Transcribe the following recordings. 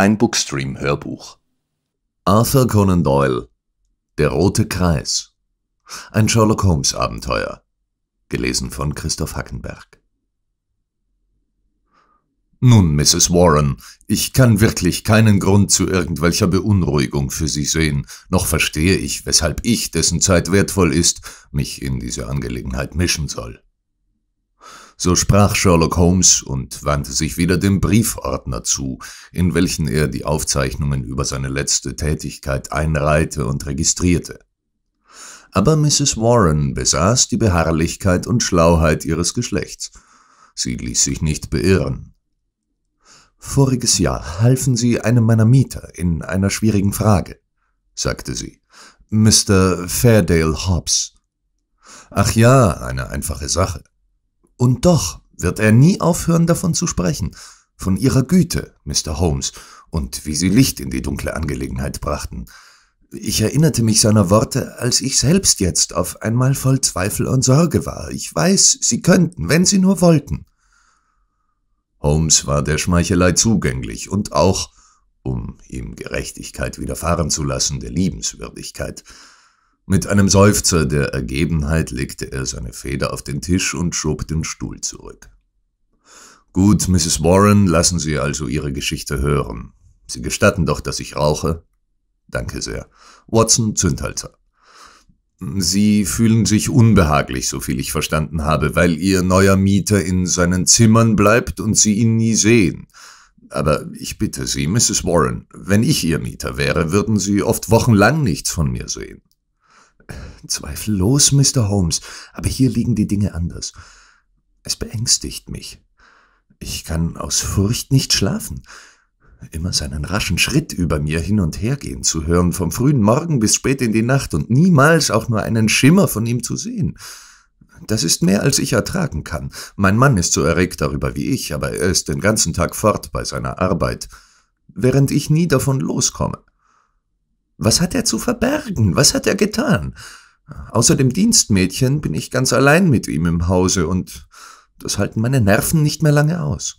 Ein Bookstream-Hörbuch. Arthur Conan Doyle Der rote Kreis. Ein Sherlock Holmes-Abenteuer. Gelesen von Christoph Hackenberg. Nun, Mrs. Warren, ich kann wirklich keinen Grund zu irgendwelcher Beunruhigung für Sie sehen, noch verstehe ich, weshalb ich, dessen Zeit wertvoll ist, mich in diese Angelegenheit mischen soll. So sprach Sherlock Holmes und wandte sich wieder dem Briefordner zu, in welchen er die Aufzeichnungen über seine letzte Tätigkeit einreihte und registrierte. Aber Mrs. Warren besaß die Beharrlichkeit und Schlauheit ihres Geschlechts. Sie ließ sich nicht beirren. Voriges Jahr halfen Sie einem meiner Mieter in einer schwierigen Frage, sagte sie. Mr. Fairdale Hobbs. Ach ja, eine einfache Sache. Und doch wird er nie aufhören davon zu sprechen, von ihrer Güte, Mr. Holmes, und wie sie Licht in die dunkle Angelegenheit brachten. Ich erinnerte mich seiner Worte, als ich selbst jetzt auf einmal voll Zweifel und Sorge war. Ich weiß, Sie könnten, wenn Sie nur wollten. Holmes war der Schmeichelei zugänglich und auch, um ihm Gerechtigkeit widerfahren zu lassen, der Liebenswürdigkeit. Mit einem Seufzer der Ergebenheit legte er seine Feder auf den Tisch und schob den Stuhl zurück. Gut, Mrs. Warren, lassen Sie also Ihre Geschichte hören. Sie gestatten doch, dass ich rauche? Danke sehr. Watson, Zündhalter. Sie fühlen sich unbehaglich, so viel ich verstanden habe, weil Ihr neuer Mieter in seinen Zimmern bleibt und Sie ihn nie sehen. Aber ich bitte Sie, Mrs. Warren, wenn ich Ihr Mieter wäre, würden Sie oft wochenlang nichts von mir sehen. Zweifellos, Mr. Holmes, aber hier liegen die Dinge anders. Es beängstigt mich. Ich kann aus Furcht nicht schlafen. Immer seinen raschen Schritt über mir hin und her gehen zu hören, vom frühen Morgen bis spät in die Nacht und niemals auch nur einen Schimmer von ihm zu sehen. Das ist mehr, als ich ertragen kann. Mein Mann ist so erregt darüber wie ich, aber er ist den ganzen Tag fort bei seiner Arbeit, während ich nie davon loskomme. Was hat er zu verbergen? Was hat er getan? Außer dem Dienstmädchen bin ich ganz allein mit ihm im Hause und das halten meine Nerven nicht mehr lange aus.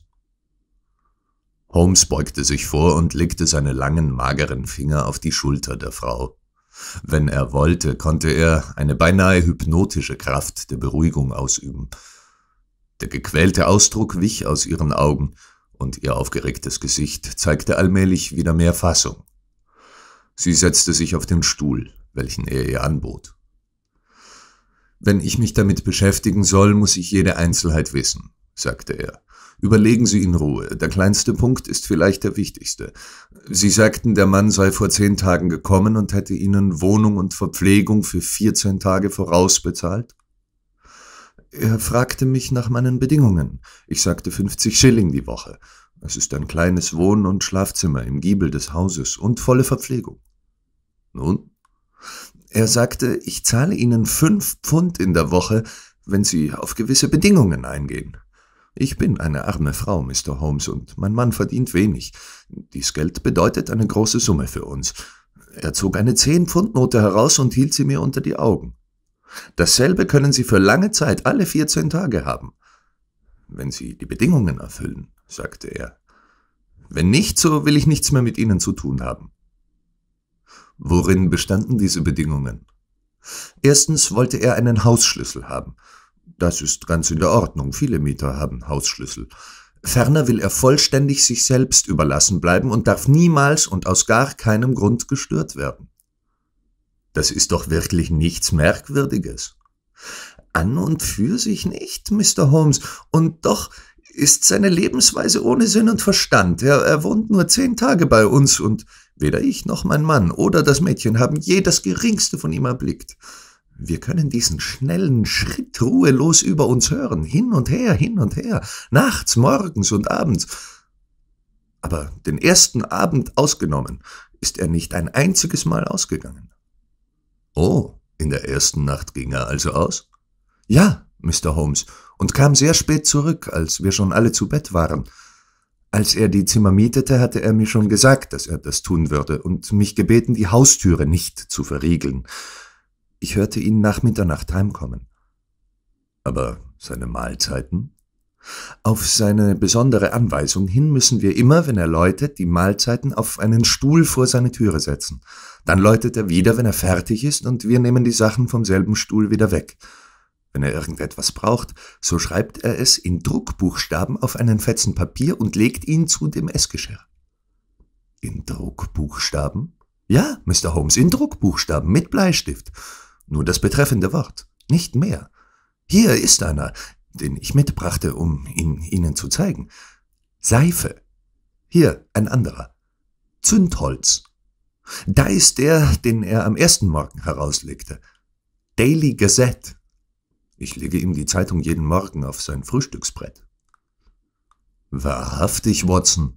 Holmes beugte sich vor und legte seine langen, mageren Finger auf die Schulter der Frau. Wenn er wollte, konnte er eine beinahe hypnotische Kraft der Beruhigung ausüben. Der gequälte Ausdruck wich aus ihren Augen, und ihr aufgeregtes Gesicht zeigte allmählich wieder mehr Fassung. Sie setzte sich auf den Stuhl, welchen er ihr anbot. Wenn ich mich damit beschäftigen soll, muss ich jede Einzelheit wissen, sagte er. Überlegen Sie in Ruhe, der kleinste Punkt ist vielleicht der wichtigste. Sie sagten, der Mann sei vor zehn Tagen gekommen und hätte Ihnen Wohnung und Verpflegung für 14 Tage vorausbezahlt? Er fragte mich nach meinen Bedingungen. Ich sagte 50 Schilling die Woche. Es ist ein kleines Wohn- und Schlafzimmer im Giebel des Hauses und volle Verpflegung. Nun? Er sagte, ich zahle Ihnen fünf Pfund in der Woche, wenn Sie auf gewisse Bedingungen eingehen. Ich bin eine arme Frau, Mr. Holmes, und mein Mann verdient wenig. Dies Geld bedeutet eine große Summe für uns. Er zog eine Zehn-Pfund-Note heraus und hielt sie mir unter die Augen. Dasselbe können Sie für lange Zeit, alle vierzehn Tage haben. Wenn Sie die Bedingungen erfüllen, sagte er. Wenn nicht, so will ich nichts mehr mit Ihnen zu tun haben. Worin bestanden diese Bedingungen? Erstens wollte er einen Hausschlüssel haben. Das ist ganz in der Ordnung, viele Mieter haben Hausschlüssel. Ferner will er vollständig sich selbst überlassen bleiben und darf niemals und aus gar keinem Grund gestört werden. Das ist doch wirklich nichts Merkwürdiges. An und für sich nicht, Mr. Holmes, und doch ist seine Lebensweise ohne Sinn und Verstand. Er, er wohnt nur zehn Tage bei uns und Weder ich noch mein Mann oder das Mädchen haben je das geringste von ihm erblickt. Wir können diesen schnellen Schritt ruhelos über uns hören, hin und her, hin und her, nachts, morgens und abends. Aber den ersten Abend ausgenommen, ist er nicht ein einziges Mal ausgegangen. Oh, in der ersten Nacht ging er also aus? Ja, Mr. Holmes, und kam sehr spät zurück, als wir schon alle zu Bett waren. Als er die Zimmer mietete, hatte er mir schon gesagt, dass er das tun würde und mich gebeten, die Haustüre nicht zu verriegeln. Ich hörte ihn nach Mitternacht heimkommen. Aber seine Mahlzeiten? Auf seine besondere Anweisung hin müssen wir immer, wenn er läutet, die Mahlzeiten auf einen Stuhl vor seine Türe setzen. Dann läutet er wieder, wenn er fertig ist, und wir nehmen die Sachen vom selben Stuhl wieder weg. Wenn er irgendetwas braucht, so schreibt er es in Druckbuchstaben auf einen Fetzen Papier und legt ihn zu dem Essgeschirr. In Druckbuchstaben? Ja, Mr. Holmes, in Druckbuchstaben mit Bleistift. Nur das betreffende Wort, nicht mehr. Hier ist einer, den ich mitbrachte, um ihn Ihnen zu zeigen. Seife. Hier ein anderer. Zündholz. Da ist der, den er am ersten Morgen herauslegte. Daily Gazette. Ich lege ihm die Zeitung jeden Morgen auf sein Frühstücksbrett. Wahrhaftig, Watson,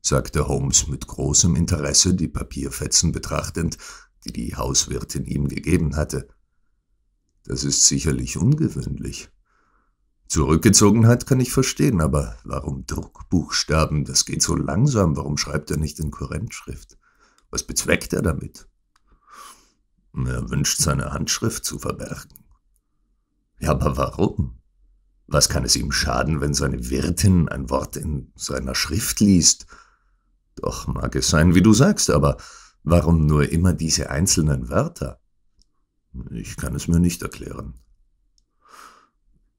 sagte Holmes mit großem Interesse die Papierfetzen betrachtend, die die Hauswirtin ihm gegeben hatte. Das ist sicherlich ungewöhnlich. Zurückgezogenheit kann ich verstehen, aber warum Druckbuchstaben? Das geht so langsam. Warum schreibt er nicht in Kurrentschrift? Was bezweckt er damit? Er wünscht, seine Handschrift zu verbergen. Ja, aber warum? Was kann es ihm schaden, wenn seine Wirtin ein Wort in seiner Schrift liest? Doch mag es sein, wie du sagst, aber warum nur immer diese einzelnen Wörter? Ich kann es mir nicht erklären.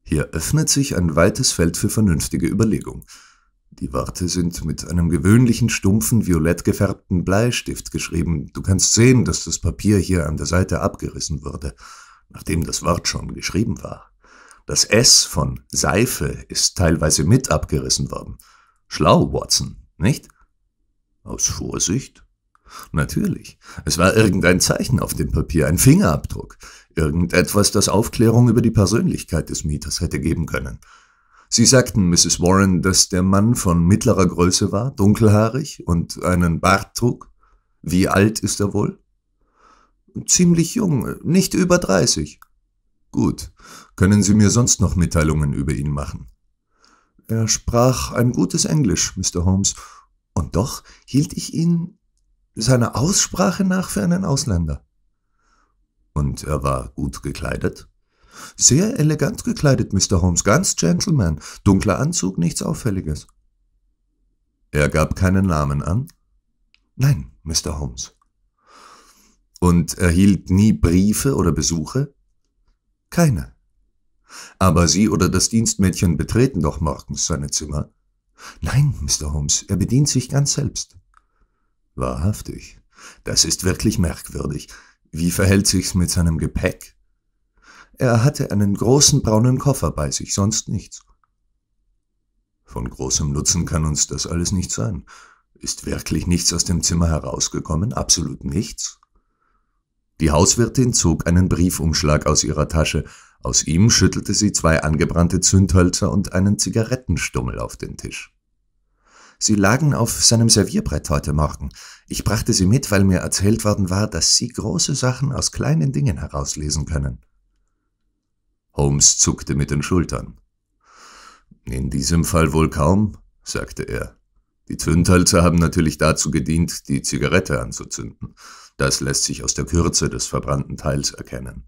Hier öffnet sich ein weites Feld für vernünftige Überlegung. Die Worte sind mit einem gewöhnlichen stumpfen, violett gefärbten Bleistift geschrieben. Du kannst sehen, dass das Papier hier an der Seite abgerissen wurde nachdem das Wort schon geschrieben war. Das S von Seife ist teilweise mit abgerissen worden. Schlau, Watson, nicht? Aus Vorsicht? Natürlich. Es war irgendein Zeichen auf dem Papier, ein Fingerabdruck. Irgendetwas, das Aufklärung über die Persönlichkeit des Mieters hätte geben können. Sie sagten Mrs. Warren, dass der Mann von mittlerer Größe war, dunkelhaarig und einen Bart trug. Wie alt ist er wohl? Ziemlich jung, nicht über 30. Gut. Können Sie mir sonst noch Mitteilungen über ihn machen? Er sprach ein gutes Englisch, Mr. Holmes, und doch hielt ich ihn seiner Aussprache nach für einen Ausländer. Und er war gut gekleidet? Sehr elegant gekleidet, Mr. Holmes, ganz Gentleman, dunkler Anzug, nichts Auffälliges. Er gab keinen Namen an? Nein, Mr. Holmes und erhielt nie Briefe oder Besuche? Keine. Aber Sie oder das Dienstmädchen betreten doch morgens seine Zimmer. Nein, Mr. Holmes, er bedient sich ganz selbst. Wahrhaftig, das ist wirklich merkwürdig. Wie verhält sich's mit seinem Gepäck? Er hatte einen großen braunen Koffer bei sich, sonst nichts. Von großem Nutzen kann uns das alles nicht sein. Ist wirklich nichts aus dem Zimmer herausgekommen? Absolut nichts? Die Hauswirtin zog einen Briefumschlag aus ihrer Tasche, aus ihm schüttelte sie zwei angebrannte Zündhölzer und einen Zigarettenstummel auf den Tisch. Sie lagen auf seinem Servierbrett heute Morgen. Ich brachte sie mit, weil mir erzählt worden war, dass Sie große Sachen aus kleinen Dingen herauslesen können. Holmes zuckte mit den Schultern. In diesem Fall wohl kaum, sagte er. Die Zündhölzer haben natürlich dazu gedient, die Zigarette anzuzünden. Das lässt sich aus der Kürze des verbrannten Teils erkennen.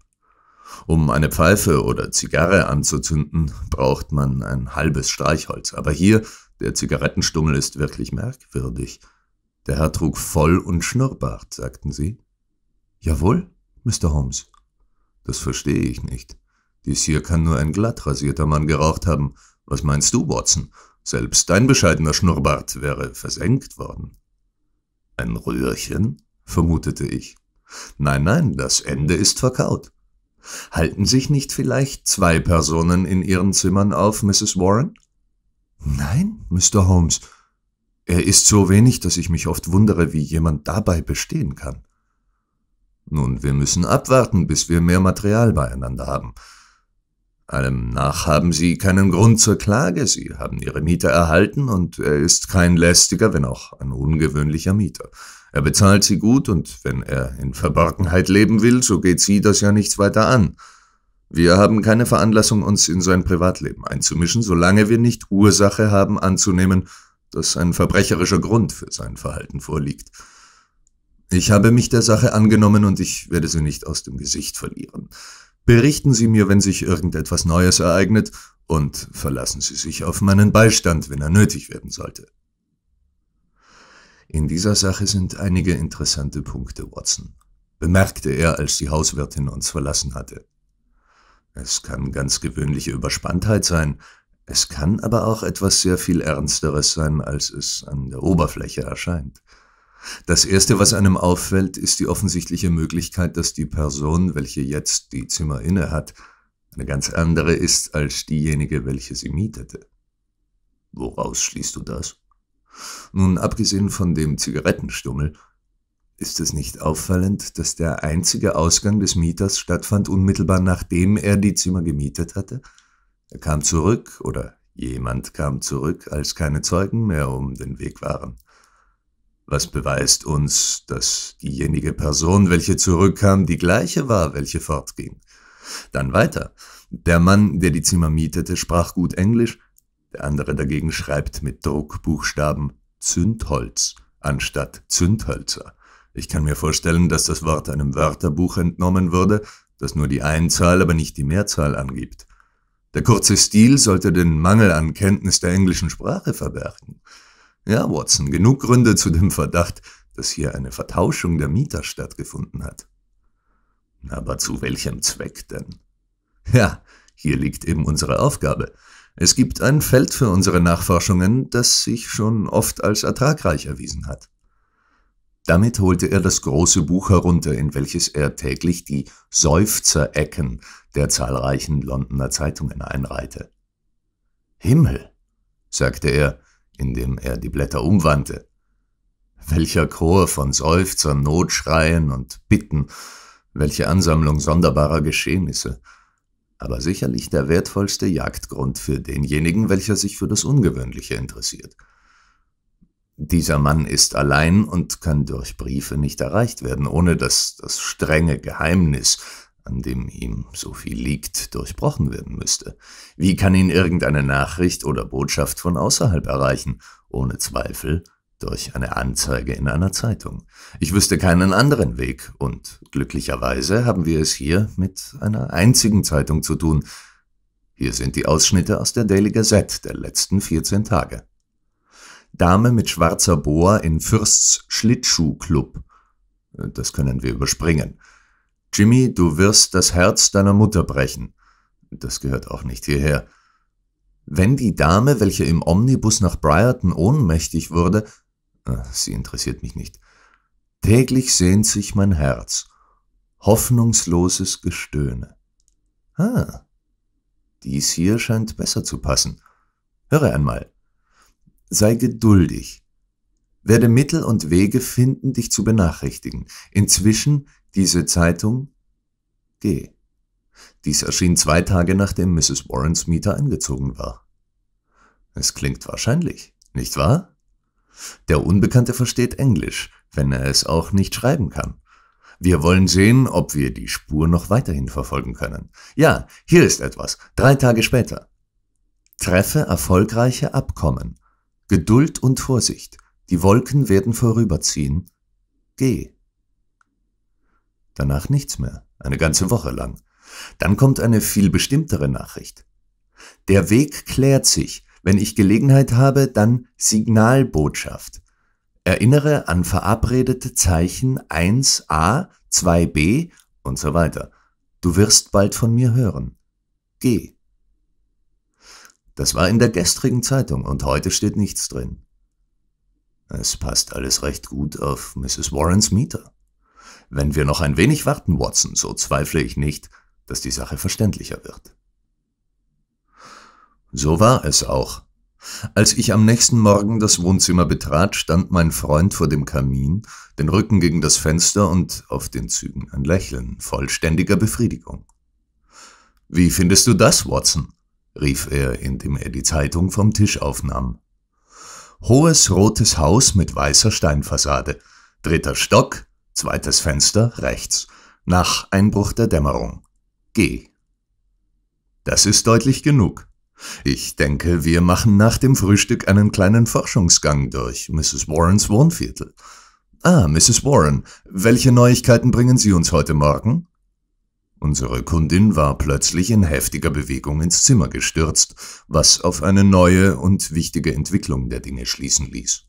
Um eine Pfeife oder Zigarre anzuzünden, braucht man ein halbes Streichholz, aber hier, der Zigarettenstummel ist wirklich merkwürdig. Der Herr trug Voll- und Schnurrbart, sagten sie. Jawohl, Mr. Holmes. Das verstehe ich nicht. Dies hier kann nur ein glatt rasierter Mann geraucht haben. Was meinst du, Watson? Selbst dein bescheidener Schnurrbart wäre versenkt worden. Ein Röhrchen? vermutete ich. Nein, nein, das Ende ist verkaut. Halten sich nicht vielleicht zwei Personen in Ihren Zimmern auf, Mrs. Warren? Nein, Mr. Holmes. Er ist so wenig, dass ich mich oft wundere, wie jemand dabei bestehen kann. Nun, wir müssen abwarten, bis wir mehr Material beieinander haben. Allem nach haben Sie keinen Grund zur Klage, Sie haben Ihre Miete erhalten und er ist kein lästiger, wenn auch ein ungewöhnlicher Mieter. Er bezahlt sie gut und wenn er in Verborgenheit leben will, so geht sie das ja nichts weiter an. Wir haben keine Veranlassung, uns in sein Privatleben einzumischen, solange wir nicht Ursache haben anzunehmen, dass ein verbrecherischer Grund für sein Verhalten vorliegt. Ich habe mich der Sache angenommen und ich werde sie nicht aus dem Gesicht verlieren. Berichten Sie mir, wenn sich irgendetwas Neues ereignet, und verlassen Sie sich auf meinen Beistand, wenn er nötig werden sollte. In dieser Sache sind einige interessante Punkte, Watson, bemerkte er, als die Hauswirtin uns verlassen hatte. Es kann ganz gewöhnliche Überspanntheit sein, es kann aber auch etwas sehr viel Ernsteres sein, als es an der Oberfläche erscheint. Das Erste, was einem auffällt, ist die offensichtliche Möglichkeit, dass die Person, welche jetzt die Zimmer innehat, eine ganz andere ist als diejenige, welche sie mietete. Woraus schließt du das? Nun, abgesehen von dem Zigarettenstummel, ist es nicht auffallend, dass der einzige Ausgang des Mieters stattfand unmittelbar nachdem er die Zimmer gemietet hatte? Er kam zurück oder jemand kam zurück, als keine Zeugen mehr um den Weg waren. Was beweist uns, dass diejenige Person, welche zurückkam, die gleiche war, welche fortging? Dann weiter. Der Mann, der die Zimmer mietete, sprach gut Englisch, der andere dagegen schreibt mit Druckbuchstaben Zündholz anstatt Zündhölzer. Ich kann mir vorstellen, dass das Wort einem Wörterbuch entnommen wurde, das nur die Einzahl, aber nicht die Mehrzahl angibt. Der kurze Stil sollte den Mangel an Kenntnis der englischen Sprache verbergen. Ja, Watson, genug Gründe zu dem Verdacht, dass hier eine Vertauschung der Mieter stattgefunden hat. Aber zu welchem Zweck denn? Ja, hier liegt eben unsere Aufgabe. Es gibt ein Feld für unsere Nachforschungen, das sich schon oft als ertragreich erwiesen hat. Damit holte er das große Buch herunter, in welches er täglich die Seufzerecken der zahlreichen Londoner Zeitungen einreihte. Himmel, sagte er, indem er die Blätter umwandte. Welcher Chor von Seufzern, Notschreien und Bitten, welche Ansammlung sonderbarer Geschehnisse, aber sicherlich der wertvollste Jagdgrund für denjenigen, welcher sich für das Ungewöhnliche interessiert. Dieser Mann ist allein und kann durch Briefe nicht erreicht werden, ohne dass das strenge Geheimnis, an dem ihm so viel liegt, durchbrochen werden müsste. Wie kann ihn irgendeine Nachricht oder Botschaft von außerhalb erreichen? Ohne Zweifel durch eine Anzeige in einer Zeitung. Ich wüsste keinen anderen Weg und glücklicherweise haben wir es hier mit einer einzigen Zeitung zu tun. Hier sind die Ausschnitte aus der Daily Gazette der letzten 14 Tage. Dame mit schwarzer Boa in Fürsts Schlittschuhclub. Das können wir überspringen. Jimmy, du wirst das Herz deiner Mutter brechen. Das gehört auch nicht hierher. Wenn die Dame, welche im Omnibus nach Briarton ohnmächtig wurde, Ah, sie interessiert mich nicht. Täglich sehnt sich mein Herz. Hoffnungsloses Gestöhne. Ah, dies hier scheint besser zu passen. Höre einmal. Sei geduldig. Werde Mittel und Wege finden, dich zu benachrichtigen. Inzwischen diese Zeitung G. Dies erschien zwei Tage nachdem Mrs. Warrens Mieter eingezogen war. Es klingt wahrscheinlich, nicht wahr? Der Unbekannte versteht Englisch, wenn er es auch nicht schreiben kann. Wir wollen sehen, ob wir die Spur noch weiterhin verfolgen können. Ja, hier ist etwas. Drei Tage später. Treffe erfolgreiche Abkommen. Geduld und Vorsicht. Die Wolken werden vorüberziehen. Geh. Danach nichts mehr. Eine ganze Woche lang. Dann kommt eine viel bestimmtere Nachricht. Der Weg klärt sich. Wenn ich Gelegenheit habe, dann Signalbotschaft. Erinnere an verabredete Zeichen 1a, 2b und so weiter. Du wirst bald von mir hören. Geh. Das war in der gestrigen Zeitung und heute steht nichts drin. Es passt alles recht gut auf Mrs. Warrens Mieter. Wenn wir noch ein wenig warten, Watson, so zweifle ich nicht, dass die Sache verständlicher wird. So war es auch. Als ich am nächsten Morgen das Wohnzimmer betrat, stand mein Freund vor dem Kamin, den Rücken gegen das Fenster und auf den Zügen ein Lächeln vollständiger Befriedigung. Wie findest du das, Watson? rief er, indem er die Zeitung vom Tisch aufnahm. Hohes rotes Haus mit weißer Steinfassade. Dritter Stock, zweites Fenster rechts. Nach Einbruch der Dämmerung. G. Das ist deutlich genug. Ich denke, wir machen nach dem Frühstück einen kleinen Forschungsgang durch Mrs. Warrens Wohnviertel. Ah, Mrs. Warren, welche Neuigkeiten bringen Sie uns heute Morgen? Unsere Kundin war plötzlich in heftiger Bewegung ins Zimmer gestürzt, was auf eine neue und wichtige Entwicklung der Dinge schließen ließ.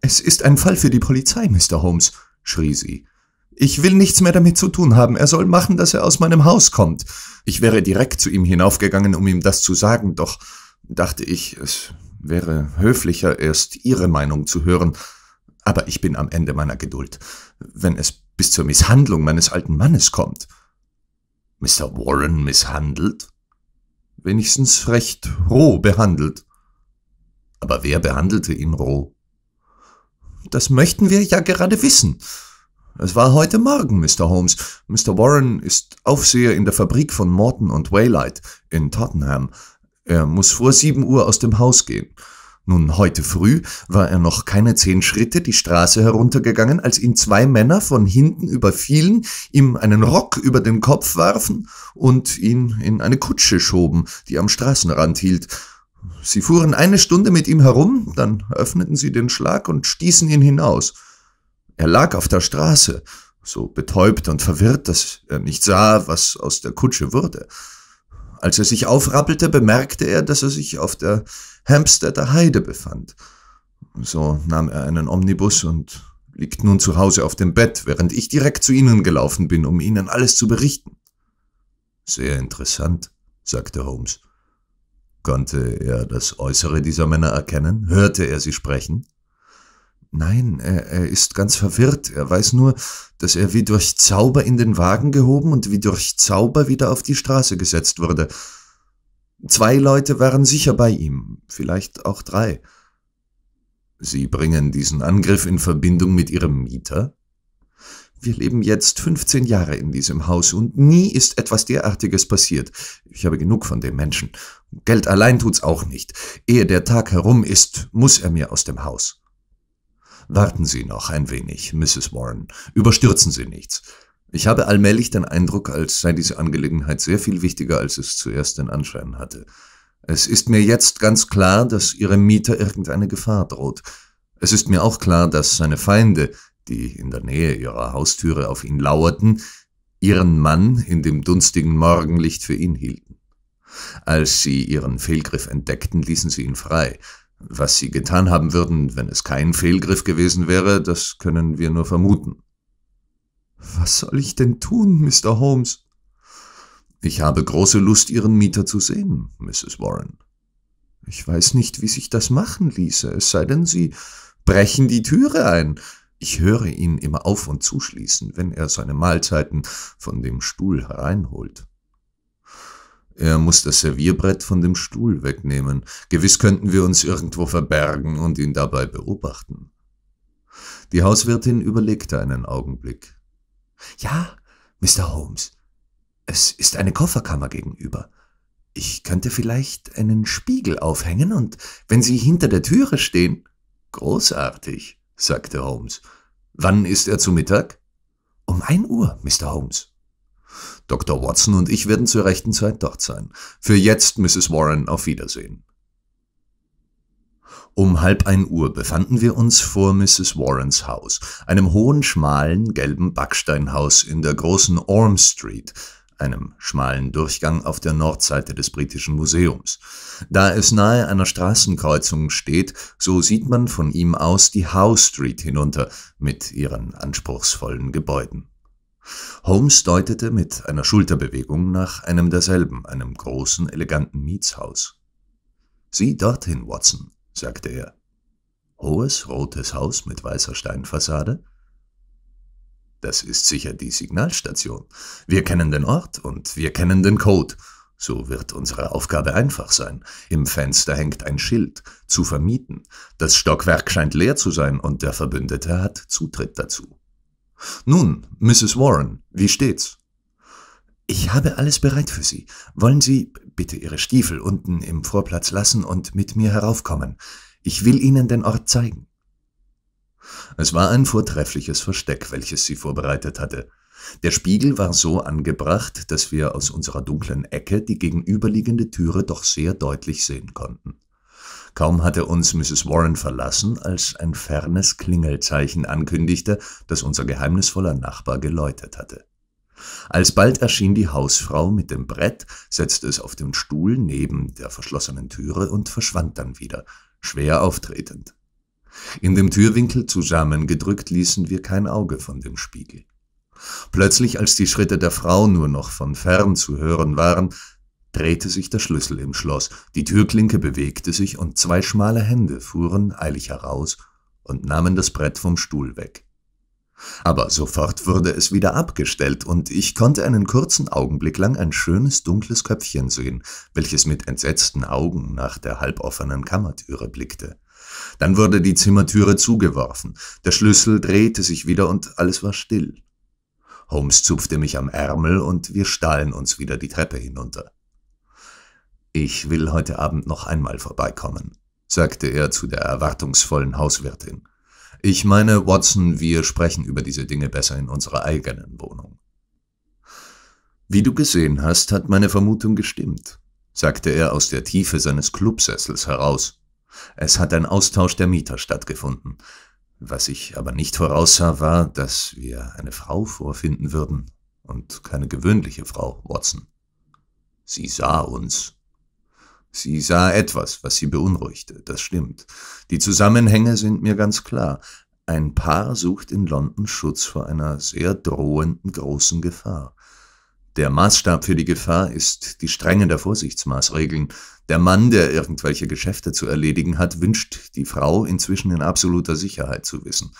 Es ist ein Fall für die Polizei, Mr. Holmes, schrie sie. Ich will nichts mehr damit zu tun haben. Er soll machen, dass er aus meinem Haus kommt. Ich wäre direkt zu ihm hinaufgegangen, um ihm das zu sagen, doch dachte ich, es wäre höflicher, erst Ihre Meinung zu hören. Aber ich bin am Ende meiner Geduld, wenn es bis zur Misshandlung meines alten Mannes kommt. Mr. Warren misshandelt? Wenigstens recht roh behandelt. Aber wer behandelte ihn roh? Das möchten wir ja gerade wissen. Es war heute Morgen, Mr. Holmes. Mr. Warren ist Aufseher in der Fabrik von Morton und Waylight in Tottenham. Er muss vor sieben Uhr aus dem Haus gehen. Nun, heute früh war er noch keine zehn Schritte die Straße heruntergegangen, als ihn zwei Männer von hinten überfielen, ihm einen Rock über den Kopf warfen und ihn in eine Kutsche schoben, die am Straßenrand hielt. Sie fuhren eine Stunde mit ihm herum, dann öffneten sie den Schlag und stießen ihn hinaus. Er lag auf der Straße, so betäubt und verwirrt, dass er nicht sah, was aus der Kutsche wurde. Als er sich aufrappelte, bemerkte er, dass er sich auf der Hampsteader Heide befand. So nahm er einen Omnibus und liegt nun zu Hause auf dem Bett, während ich direkt zu Ihnen gelaufen bin, um Ihnen alles zu berichten. Sehr interessant, sagte Holmes. Konnte er das Äußere dieser Männer erkennen? Hörte er sie sprechen? Nein, er, er ist ganz verwirrt. Er weiß nur, dass er wie durch Zauber in den Wagen gehoben und wie durch Zauber wieder auf die Straße gesetzt wurde. Zwei Leute waren sicher bei ihm, vielleicht auch drei. Sie bringen diesen Angriff in Verbindung mit Ihrem Mieter? Wir leben jetzt 15 Jahre in diesem Haus und nie ist etwas derartiges passiert. Ich habe genug von dem Menschen. Geld allein tut's auch nicht. Ehe der Tag herum ist, muss er mir aus dem Haus. Warten Sie noch ein wenig, Mrs. Warren. Überstürzen Sie nichts. Ich habe allmählich den Eindruck, als sei diese Angelegenheit sehr viel wichtiger, als es zuerst den Anschein hatte. Es ist mir jetzt ganz klar, dass Ihrem Mieter irgendeine Gefahr droht. Es ist mir auch klar, dass seine Feinde, die in der Nähe ihrer Haustüre auf ihn lauerten, ihren Mann in dem dunstigen Morgenlicht für ihn hielten. Als sie ihren Fehlgriff entdeckten, ließen sie ihn frei. Was sie getan haben würden, wenn es kein Fehlgriff gewesen wäre, das können wir nur vermuten. Was soll ich denn tun, Mr. Holmes? Ich habe große Lust, Ihren Mieter zu sehen, Mrs. Warren. Ich weiß nicht, wie sich das machen ließe, es sei denn, Sie brechen die Türe ein. Ich höre ihn immer auf und zuschließen, wenn er seine Mahlzeiten von dem Stuhl hereinholt. Er muss das Servierbrett von dem Stuhl wegnehmen. Gewiss könnten wir uns irgendwo verbergen und ihn dabei beobachten. Die Hauswirtin überlegte einen Augenblick. Ja, Mr. Holmes, es ist eine Kofferkammer gegenüber. Ich könnte vielleicht einen Spiegel aufhängen und wenn Sie hinter der Türe stehen. Großartig, sagte Holmes. Wann ist er zu Mittag? Um ein Uhr, Mr. Holmes. Dr. Watson und ich werden zur rechten Zeit dort sein. Für jetzt, Mrs. Warren, auf Wiedersehen. Um halb ein Uhr befanden wir uns vor Mrs. Warrens Haus, einem hohen, schmalen, gelben Backsteinhaus in der großen Orme Street, einem schmalen Durchgang auf der Nordseite des Britischen Museums. Da es nahe einer Straßenkreuzung steht, so sieht man von ihm aus die Howe Street hinunter mit ihren anspruchsvollen Gebäuden. Holmes deutete mit einer Schulterbewegung nach einem derselben, einem großen, eleganten Mietshaus. Sieh dorthin, Watson, sagte er. Hohes, rotes Haus mit weißer Steinfassade? Das ist sicher die Signalstation. Wir kennen den Ort und wir kennen den Code. So wird unsere Aufgabe einfach sein. Im Fenster hängt ein Schild, zu vermieten. Das Stockwerk scheint leer zu sein und der Verbündete hat Zutritt dazu. Nun, Mrs. Warren, wie steht's? Ich habe alles bereit für Sie. Wollen Sie bitte Ihre Stiefel unten im Vorplatz lassen und mit mir heraufkommen? Ich will Ihnen den Ort zeigen. Es war ein vortreffliches Versteck, welches sie vorbereitet hatte. Der Spiegel war so angebracht, dass wir aus unserer dunklen Ecke die gegenüberliegende Türe doch sehr deutlich sehen konnten. Kaum hatte uns Mrs. Warren verlassen, als ein fernes Klingelzeichen ankündigte, dass unser geheimnisvoller Nachbar geläutet hatte. Alsbald erschien die Hausfrau mit dem Brett, setzte es auf den Stuhl neben der verschlossenen Türe und verschwand dann wieder, schwer auftretend. In dem Türwinkel zusammengedrückt ließen wir kein Auge von dem Spiegel. Plötzlich, als die Schritte der Frau nur noch von fern zu hören waren, drehte sich der Schlüssel im Schloss, die Türklinke bewegte sich und zwei schmale Hände fuhren eilig heraus und nahmen das Brett vom Stuhl weg. Aber sofort wurde es wieder abgestellt, und ich konnte einen kurzen Augenblick lang ein schönes dunkles Köpfchen sehen, welches mit entsetzten Augen nach der halboffenen Kammertüre blickte. Dann wurde die Zimmertüre zugeworfen, der Schlüssel drehte sich wieder und alles war still. Holmes zupfte mich am Ärmel und wir stahlen uns wieder die Treppe hinunter. Ich will heute Abend noch einmal vorbeikommen, sagte er zu der erwartungsvollen Hauswirtin. Ich meine, Watson, wir sprechen über diese Dinge besser in unserer eigenen Wohnung. Wie du gesehen hast, hat meine Vermutung gestimmt, sagte er aus der Tiefe seines Clubsessels heraus. Es hat ein Austausch der Mieter stattgefunden. Was ich aber nicht voraussah, war, dass wir eine Frau vorfinden würden. Und keine gewöhnliche Frau, Watson. Sie sah uns, Sie sah etwas, was sie beunruhigte, das stimmt. Die Zusammenhänge sind mir ganz klar. Ein Paar sucht in London Schutz vor einer sehr drohenden großen Gefahr. Der Maßstab für die Gefahr ist die Strenge der Vorsichtsmaßregeln. Der Mann, der irgendwelche Geschäfte zu erledigen hat, wünscht die Frau inzwischen in absoluter Sicherheit zu wissen.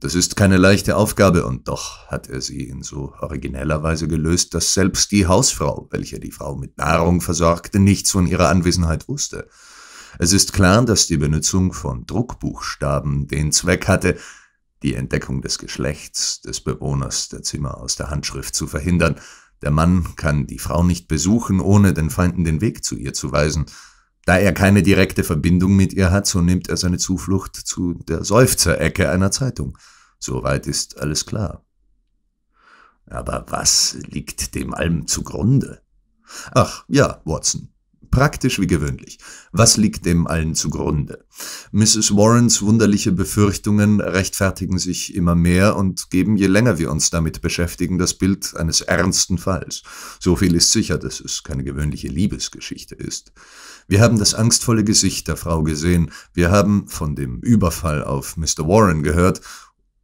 Das ist keine leichte Aufgabe und doch hat er sie in so origineller Weise gelöst, dass selbst die Hausfrau, welche die Frau mit Nahrung versorgte, nichts von ihrer Anwesenheit wusste. Es ist klar, dass die Benutzung von Druckbuchstaben den Zweck hatte, die Entdeckung des Geschlechts des Bewohners der Zimmer aus der Handschrift zu verhindern. Der Mann kann die Frau nicht besuchen, ohne den Feinden den Weg zu ihr zu weisen, da er keine direkte Verbindung mit ihr hat, so nimmt er seine Zuflucht zu der Seufzerecke einer Zeitung. Soweit ist alles klar. Aber was liegt dem allem zugrunde? Ach ja, Watson, praktisch wie gewöhnlich. Was liegt dem allen zugrunde? Mrs. Warrens wunderliche Befürchtungen rechtfertigen sich immer mehr und geben, je länger wir uns damit beschäftigen, das Bild eines ernsten Falls. So viel ist sicher, dass es keine gewöhnliche Liebesgeschichte ist. Wir haben das angstvolle Gesicht der Frau gesehen, wir haben von dem Überfall auf Mr. Warren gehört,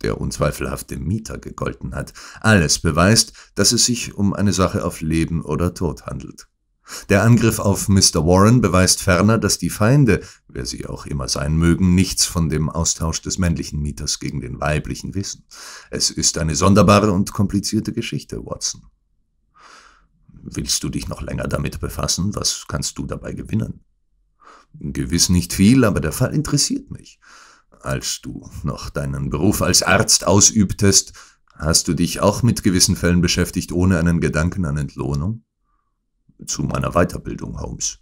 der unzweifelhaft dem Mieter gegolten hat. Alles beweist, dass es sich um eine Sache auf Leben oder Tod handelt. Der Angriff auf Mr. Warren beweist ferner, dass die Feinde, wer sie auch immer sein mögen, nichts von dem Austausch des männlichen Mieters gegen den weiblichen wissen. Es ist eine sonderbare und komplizierte Geschichte, Watson. Willst du dich noch länger damit befassen? Was kannst du dabei gewinnen? Gewiss nicht viel, aber der Fall interessiert mich. Als du noch deinen Beruf als Arzt ausübtest, hast du dich auch mit gewissen Fällen beschäftigt, ohne einen Gedanken an Entlohnung? Zu meiner Weiterbildung, Holmes.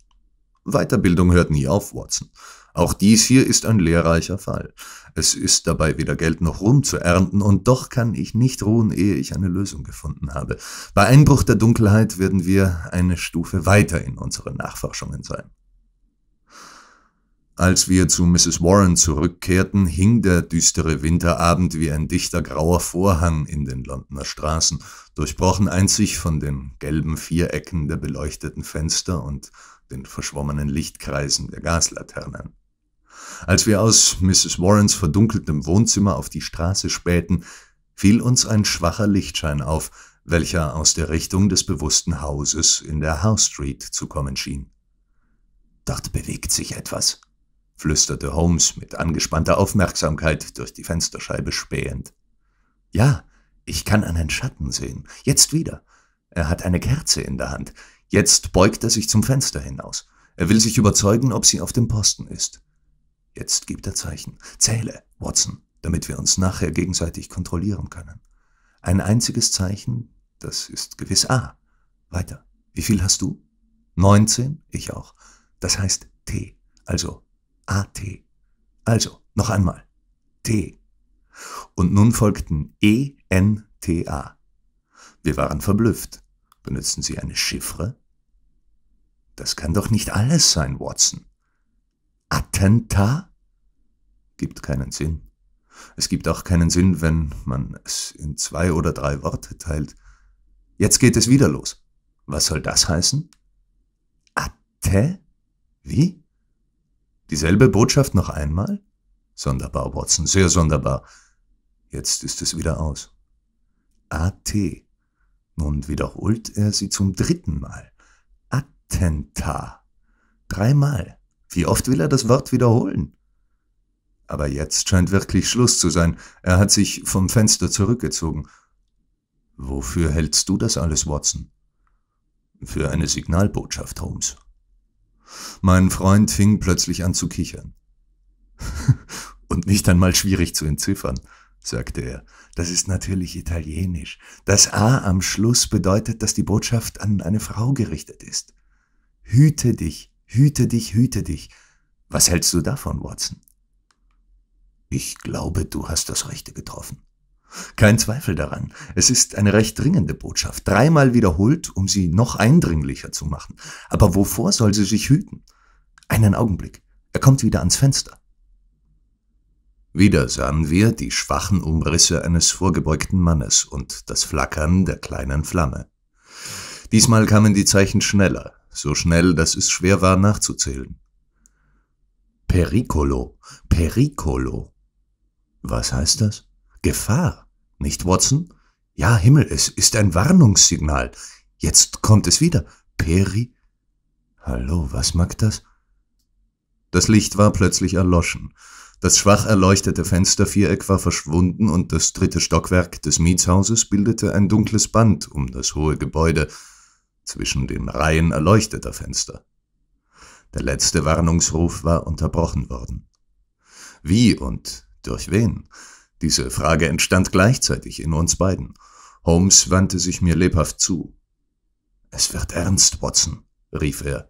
Weiterbildung hört nie auf, Watson. Auch dies hier ist ein lehrreicher Fall. Es ist dabei weder Geld noch Ruhm zu ernten, und doch kann ich nicht ruhen, ehe ich eine Lösung gefunden habe. Bei Einbruch der Dunkelheit werden wir eine Stufe weiter in unseren Nachforschungen sein. Als wir zu Mrs. Warren zurückkehrten, hing der düstere Winterabend wie ein dichter grauer Vorhang in den Londoner Straßen, durchbrochen einzig von den gelben Vierecken der beleuchteten Fenster und den verschwommenen Lichtkreisen der Gaslaternen. Als wir aus Mrs. Warrens verdunkeltem Wohnzimmer auf die Straße spähten, fiel uns ein schwacher Lichtschein auf, welcher aus der Richtung des bewussten Hauses in der House Street zu kommen schien. Dort bewegt sich etwas, flüsterte Holmes mit angespannter Aufmerksamkeit durch die Fensterscheibe spähend. Ja, ich kann einen Schatten sehen. Jetzt wieder. Er hat eine Kerze in der Hand. Jetzt beugt er sich zum Fenster hinaus. Er will sich überzeugen, ob sie auf dem Posten ist. Jetzt gibt er Zeichen. Zähle, Watson, damit wir uns nachher gegenseitig kontrollieren können. Ein einziges Zeichen, das ist gewiss A. Ah, weiter. Wie viel hast du? 19? Ich auch. Das heißt T, also AT. Also, noch einmal. T. Und nun folgten E, N, T, A. Wir waren verblüfft. Benutzten sie eine Chiffre? Das kann doch nicht alles sein, Watson. Attentat gibt keinen Sinn. Es gibt auch keinen Sinn, wenn man es in zwei oder drei Worte teilt. Jetzt geht es wieder los. Was soll das heißen? Atte? Wie? Dieselbe Botschaft noch einmal? Sonderbar, Watson, sehr sonderbar. Jetzt ist es wieder aus. AT. Nun wiederholt er sie zum dritten Mal. Attentat. Dreimal. Wie oft will er das Wort wiederholen? Aber jetzt scheint wirklich Schluss zu sein. Er hat sich vom Fenster zurückgezogen. Wofür hältst du das alles, Watson? Für eine Signalbotschaft, Holmes. Mein Freund fing plötzlich an zu kichern. Und nicht einmal schwierig zu entziffern, sagte er. Das ist natürlich italienisch. Das A am Schluss bedeutet, dass die Botschaft an eine Frau gerichtet ist. Hüte dich, Hüte dich, hüte dich. Was hältst du davon, Watson? Ich glaube, du hast das Rechte getroffen. Kein Zweifel daran. Es ist eine recht dringende Botschaft, dreimal wiederholt, um sie noch eindringlicher zu machen. Aber wovor soll sie sich hüten? Einen Augenblick. Er kommt wieder ans Fenster. Wieder sahen wir die schwachen Umrisse eines vorgebeugten Mannes und das Flackern der kleinen Flamme. Diesmal kamen die Zeichen schneller, so schnell, dass es schwer war nachzuzählen. Pericolo, Pericolo. Was heißt das? Gefahr, nicht Watson? Ja, Himmel, es ist ein Warnungssignal. Jetzt kommt es wieder. Peri. Hallo, was mag das? Das Licht war plötzlich erloschen. Das schwach erleuchtete Fensterviereck war verschwunden und das dritte Stockwerk des Mietshauses bildete ein dunkles Band um das hohe Gebäude, zwischen den Reihen erleuchteter Fenster. Der letzte Warnungsruf war unterbrochen worden. Wie und durch wen? Diese Frage entstand gleichzeitig in uns beiden. Holmes wandte sich mir lebhaft zu. Es wird ernst, Watson, rief er.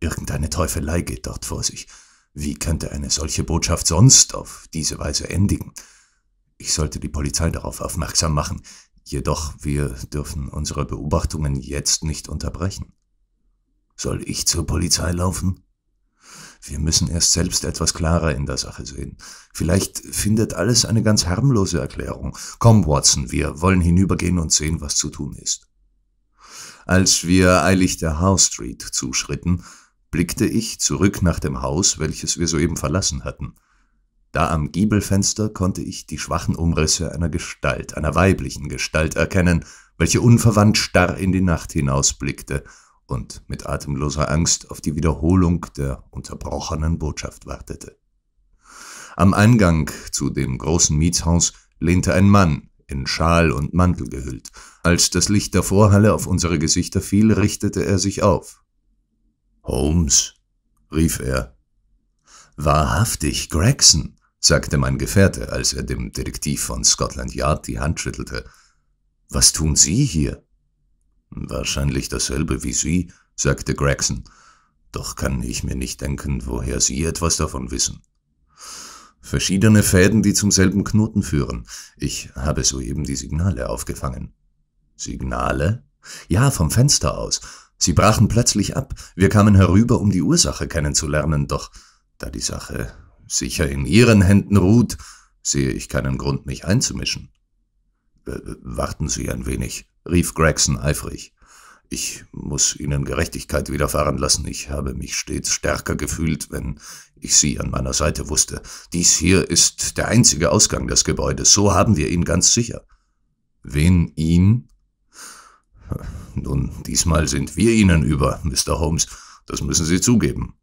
Irgendeine Teufelei geht dort vor sich. Wie könnte eine solche Botschaft sonst auf diese Weise endigen? Ich sollte die Polizei darauf aufmerksam machen. Jedoch wir dürfen unsere Beobachtungen jetzt nicht unterbrechen. Soll ich zur Polizei laufen? Wir müssen erst selbst etwas klarer in der Sache sehen. Vielleicht findet alles eine ganz harmlose Erklärung. Komm, Watson, wir wollen hinübergehen und sehen, was zu tun ist. Als wir eilig der House Street zuschritten, blickte ich zurück nach dem Haus, welches wir soeben verlassen hatten. Da am Giebelfenster konnte ich die schwachen Umrisse einer Gestalt, einer weiblichen Gestalt erkennen, welche unverwandt starr in die Nacht hinausblickte und mit atemloser Angst auf die Wiederholung der unterbrochenen Botschaft wartete. Am Eingang zu dem großen Mietshaus lehnte ein Mann, in Schal und Mantel gehüllt. Als das Licht der Vorhalle auf unsere Gesichter fiel, richtete er sich auf. Holmes, rief er. Wahrhaftig, Gregson sagte mein Gefährte, als er dem Detektiv von Scotland Yard die Hand schüttelte. Was tun Sie hier? Wahrscheinlich dasselbe wie Sie, sagte Gregson. Doch kann ich mir nicht denken, woher Sie etwas davon wissen. Verschiedene Fäden, die zum selben Knoten führen. Ich habe soeben die Signale aufgefangen. Signale? Ja, vom Fenster aus. Sie brachen plötzlich ab. Wir kamen herüber, um die Ursache kennenzulernen, doch da die Sache sicher in Ihren Händen ruht, sehe ich keinen Grund, mich einzumischen. Äh, warten Sie ein wenig, rief Gregson eifrig. Ich muss Ihnen Gerechtigkeit widerfahren lassen. Ich habe mich stets stärker gefühlt, wenn ich Sie an meiner Seite wusste. Dies hier ist der einzige Ausgang des Gebäudes. So haben wir ihn ganz sicher. Wen ihn? Nun, diesmal sind wir Ihnen über, Mr. Holmes. Das müssen Sie zugeben.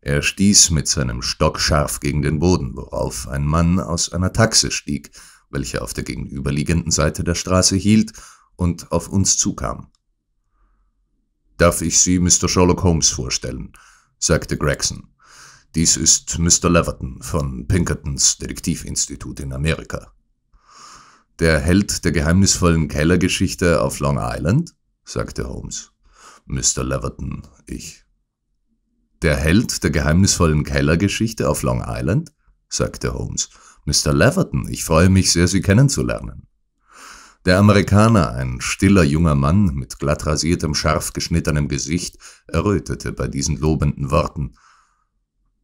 Er stieß mit seinem Stock scharf gegen den Boden, worauf ein Mann aus einer Taxe stieg, welche auf der gegenüberliegenden Seite der Straße hielt und auf uns zukam. Darf ich Sie Mr. Sherlock Holmes vorstellen? sagte Gregson. Dies ist Mr. Leverton von Pinkertons Detektivinstitut in Amerika. Der Held der geheimnisvollen Kellergeschichte auf Long Island? sagte Holmes. Mr. Leverton, ich der Held der geheimnisvollen Kellergeschichte auf Long Island? sagte Holmes. Mr. Leverton, ich freue mich sehr, Sie kennenzulernen. Der Amerikaner, ein stiller junger Mann mit glatt rasiertem, scharf geschnittenem Gesicht, errötete bei diesen lobenden Worten.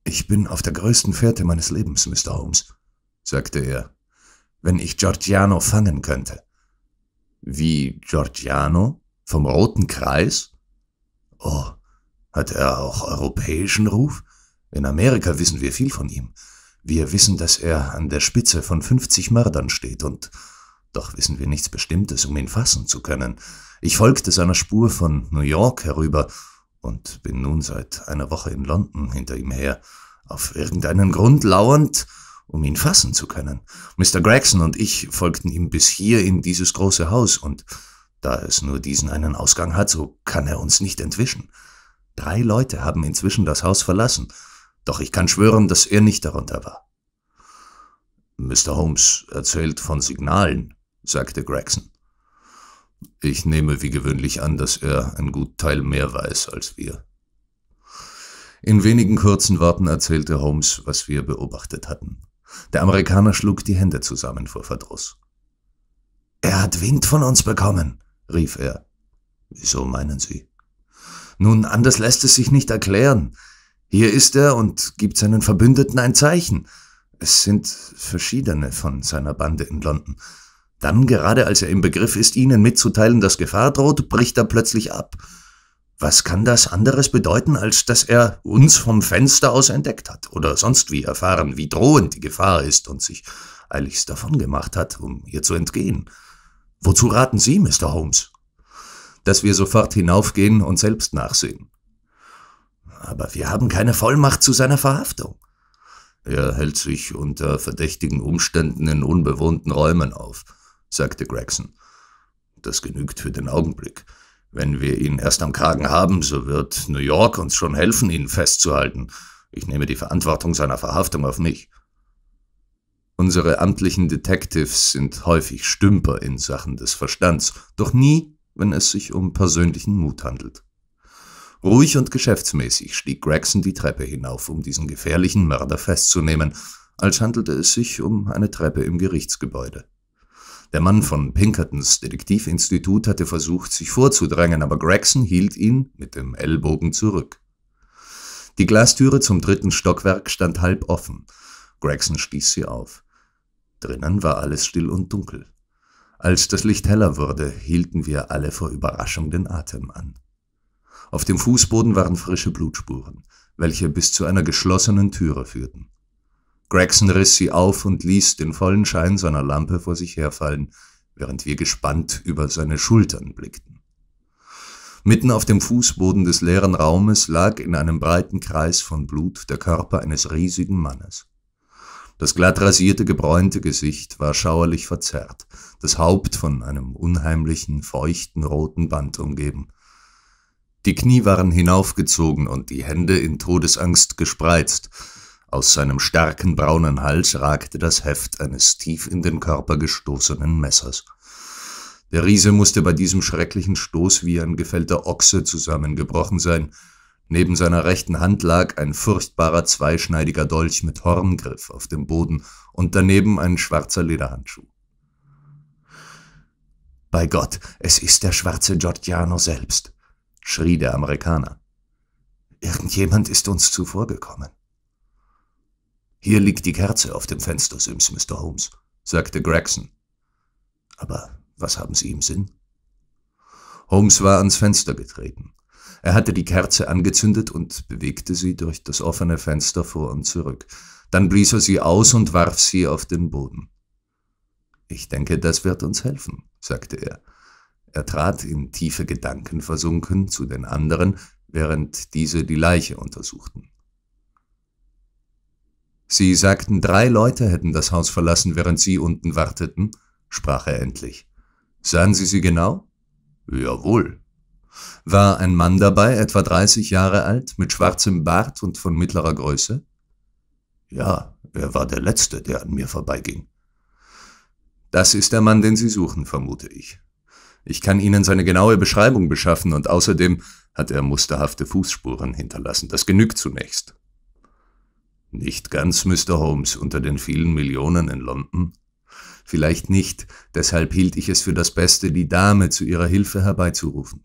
Ich bin auf der größten Fährte meines Lebens, Mr. Holmes, sagte er. Wenn ich Giorgiano fangen könnte. Wie Giorgiano? Vom Roten Kreis? Oh, hat er auch europäischen Ruf? In Amerika wissen wir viel von ihm. Wir wissen, dass er an der Spitze von 50 Mördern steht und doch wissen wir nichts Bestimmtes, um ihn fassen zu können. Ich folgte seiner Spur von New York herüber und bin nun seit einer Woche in London hinter ihm her, auf irgendeinen Grund lauernd, um ihn fassen zu können. Mr. Gregson und ich folgten ihm bis hier in dieses große Haus und da es nur diesen einen Ausgang hat, so kann er uns nicht entwischen. Drei Leute haben inzwischen das Haus verlassen, doch ich kann schwören, dass er nicht darunter war. Mr. Holmes erzählt von Signalen, sagte Gregson. Ich nehme wie gewöhnlich an, dass er ein gut Teil mehr weiß als wir. In wenigen kurzen Worten erzählte Holmes, was wir beobachtet hatten. Der Amerikaner schlug die Hände zusammen vor Verdruss. Er hat Wind von uns bekommen, rief er. Wieso meinen Sie? Nun, anders lässt es sich nicht erklären. Hier ist er und gibt seinen Verbündeten ein Zeichen. Es sind verschiedene von seiner Bande in London. Dann, gerade als er im Begriff ist, ihnen mitzuteilen, dass Gefahr droht, bricht er plötzlich ab. Was kann das anderes bedeuten, als dass er uns vom Fenster aus entdeckt hat oder sonst wie erfahren, wie drohend die Gefahr ist und sich eiligst davon gemacht hat, um ihr zu entgehen? Wozu raten Sie, Mr. Holmes? dass wir sofort hinaufgehen und selbst nachsehen. Aber wir haben keine Vollmacht zu seiner Verhaftung. Er hält sich unter verdächtigen Umständen in unbewohnten Räumen auf, sagte Gregson. Das genügt für den Augenblick. Wenn wir ihn erst am Kragen haben, so wird New York uns schon helfen, ihn festzuhalten. Ich nehme die Verantwortung seiner Verhaftung auf mich. Unsere amtlichen Detectives sind häufig Stümper in Sachen des Verstands, doch nie wenn es sich um persönlichen Mut handelt. Ruhig und geschäftsmäßig stieg Gregson die Treppe hinauf, um diesen gefährlichen Mörder festzunehmen, als handelte es sich um eine Treppe im Gerichtsgebäude. Der Mann von Pinkertons Detektivinstitut hatte versucht, sich vorzudrängen, aber Gregson hielt ihn mit dem Ellbogen zurück. Die Glastüre zum dritten Stockwerk stand halb offen. Gregson stieß sie auf. Drinnen war alles still und dunkel. Als das Licht heller wurde, hielten wir alle vor Überraschung den Atem an. Auf dem Fußboden waren frische Blutspuren, welche bis zu einer geschlossenen Türe führten. Gregson riss sie auf und ließ den vollen Schein seiner Lampe vor sich herfallen, während wir gespannt über seine Schultern blickten. Mitten auf dem Fußboden des leeren Raumes lag in einem breiten Kreis von Blut der Körper eines riesigen Mannes. Das glattrasierte, gebräunte Gesicht war schauerlich verzerrt, das Haupt von einem unheimlichen, feuchten, roten Band umgeben. Die Knie waren hinaufgezogen und die Hände in Todesangst gespreizt. Aus seinem starken braunen Hals ragte das Heft eines tief in den Körper gestoßenen Messers. Der Riese musste bei diesem schrecklichen Stoß wie ein gefällter Ochse zusammengebrochen sein, Neben seiner rechten Hand lag ein furchtbarer zweischneidiger Dolch mit Horngriff auf dem Boden und daneben ein schwarzer Lederhandschuh. Bei Gott, es ist der schwarze Giorgiano selbst, schrie der Amerikaner. Irgendjemand ist uns zuvorgekommen. Hier liegt die Kerze auf dem Fenstersims, Mr. Holmes, sagte Gregson. Aber was haben Sie im Sinn? Holmes war ans Fenster getreten. Er hatte die Kerze angezündet und bewegte sie durch das offene Fenster vor und zurück. Dann blies er sie aus und warf sie auf den Boden. Ich denke, das wird uns helfen, sagte er. Er trat in tiefe Gedanken versunken zu den anderen, während diese die Leiche untersuchten. Sie sagten, drei Leute hätten das Haus verlassen, während Sie unten warteten, sprach er endlich. Sahen Sie sie genau? Jawohl, war ein Mann dabei, etwa 30 Jahre alt, mit schwarzem Bart und von mittlerer Größe? Ja, er war der Letzte, der an mir vorbeiging. Das ist der Mann, den Sie suchen, vermute ich. Ich kann Ihnen seine genaue Beschreibung beschaffen und außerdem hat er musterhafte Fußspuren hinterlassen. Das genügt zunächst. Nicht ganz, Mr. Holmes, unter den vielen Millionen in London. Vielleicht nicht, deshalb hielt ich es für das Beste, die Dame zu ihrer Hilfe herbeizurufen.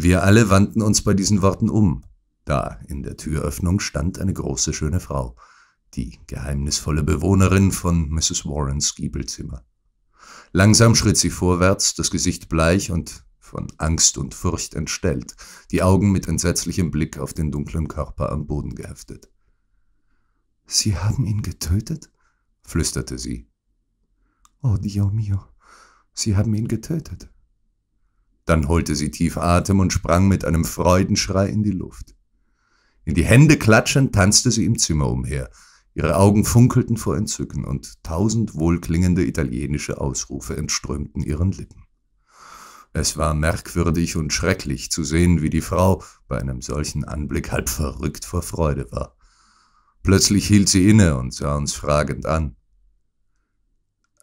Wir alle wandten uns bei diesen Worten um. Da in der Türöffnung stand eine große, schöne Frau, die geheimnisvolle Bewohnerin von Mrs. Warrens Giebelzimmer. Langsam schritt sie vorwärts, das Gesicht bleich und von Angst und Furcht entstellt, die Augen mit entsetzlichem Blick auf den dunklen Körper am Boden geheftet. Sie haben ihn getötet? flüsterte sie. Oh, Dio mio, Sie haben ihn getötet. Dann holte sie tief Atem und sprang mit einem Freudenschrei in die Luft. In die Hände klatschend tanzte sie im Zimmer umher. Ihre Augen funkelten vor Entzücken und tausend wohlklingende italienische Ausrufe entströmten ihren Lippen. Es war merkwürdig und schrecklich zu sehen, wie die Frau bei einem solchen Anblick halb verrückt vor Freude war. Plötzlich hielt sie inne und sah uns fragend an.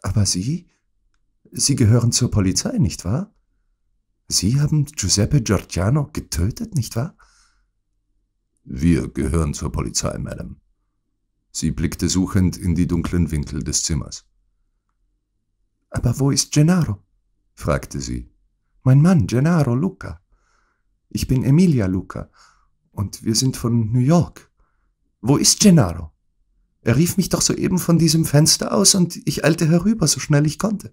Aber Sie? Sie gehören zur Polizei, nicht wahr? Sie haben Giuseppe Giorgiano getötet, nicht wahr? Wir gehören zur Polizei, Madame. Sie blickte suchend in die dunklen Winkel des Zimmers. Aber wo ist Gennaro? fragte sie. Mein Mann, Gennaro Luca. Ich bin Emilia Luca und wir sind von New York. Wo ist Gennaro? Er rief mich doch soeben von diesem Fenster aus und ich eilte herüber, so schnell ich konnte.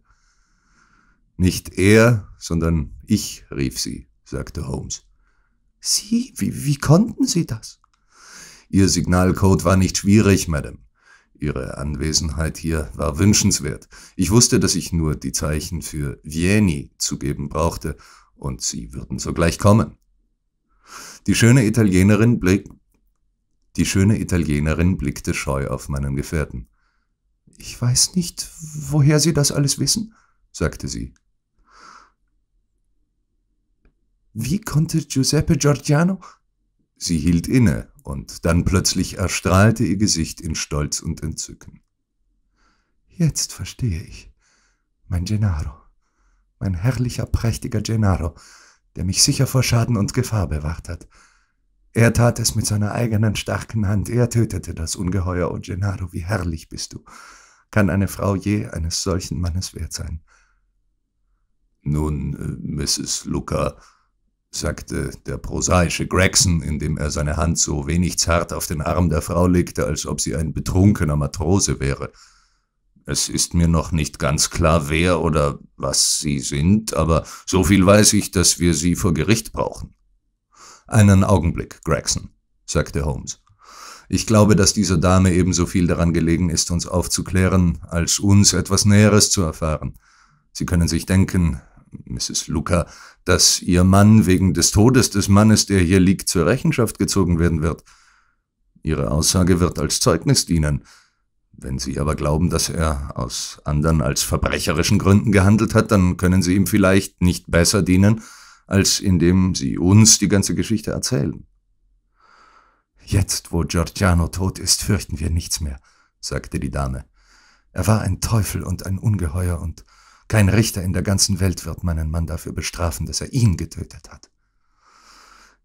Nicht er, sondern ich rief sie, sagte Holmes. Sie? Wie, wie konnten Sie das? Ihr Signalcode war nicht schwierig, Madame. Ihre Anwesenheit hier war wünschenswert. Ich wusste, dass ich nur die Zeichen für Vieni zu geben brauchte, und sie würden sogleich kommen. Die schöne Italienerin blick die schöne Italienerin blickte scheu auf meinen Gefährten. Ich weiß nicht, woher Sie das alles wissen, sagte sie. Wie konnte Giuseppe Giorgiano? Sie hielt inne, und dann plötzlich erstrahlte ihr Gesicht in Stolz und Entzücken. Jetzt verstehe ich. Mein Gennaro, mein herrlicher, prächtiger Gennaro, der mich sicher vor Schaden und Gefahr bewacht hat. Er tat es mit seiner eigenen starken Hand, er tötete das Ungeheuer, o oh Gennaro, wie herrlich bist du. Kann eine Frau je eines solchen Mannes wert sein? Nun, äh, Mrs. Luca, sagte der prosaische Gregson, indem er seine Hand so wenig zart auf den Arm der Frau legte, als ob sie ein betrunkener Matrose wäre. Es ist mir noch nicht ganz klar, wer oder was Sie sind, aber so viel weiß ich, dass wir Sie vor Gericht brauchen. Einen Augenblick, Gregson, sagte Holmes. Ich glaube, dass dieser Dame ebenso viel daran gelegen ist, uns aufzuklären, als uns etwas Näheres zu erfahren. Sie können sich denken, Mrs. Luca, dass ihr Mann wegen des Todes des Mannes, der hier liegt, zur Rechenschaft gezogen werden wird. Ihre Aussage wird als Zeugnis dienen. Wenn Sie aber glauben, dass er aus anderen als verbrecherischen Gründen gehandelt hat, dann können Sie ihm vielleicht nicht besser dienen, als indem Sie uns die ganze Geschichte erzählen. Jetzt, wo Giorgiano tot ist, fürchten wir nichts mehr, sagte die Dame. Er war ein Teufel und ein Ungeheuer und kein Richter in der ganzen Welt wird meinen Mann dafür bestrafen, dass er ihn getötet hat.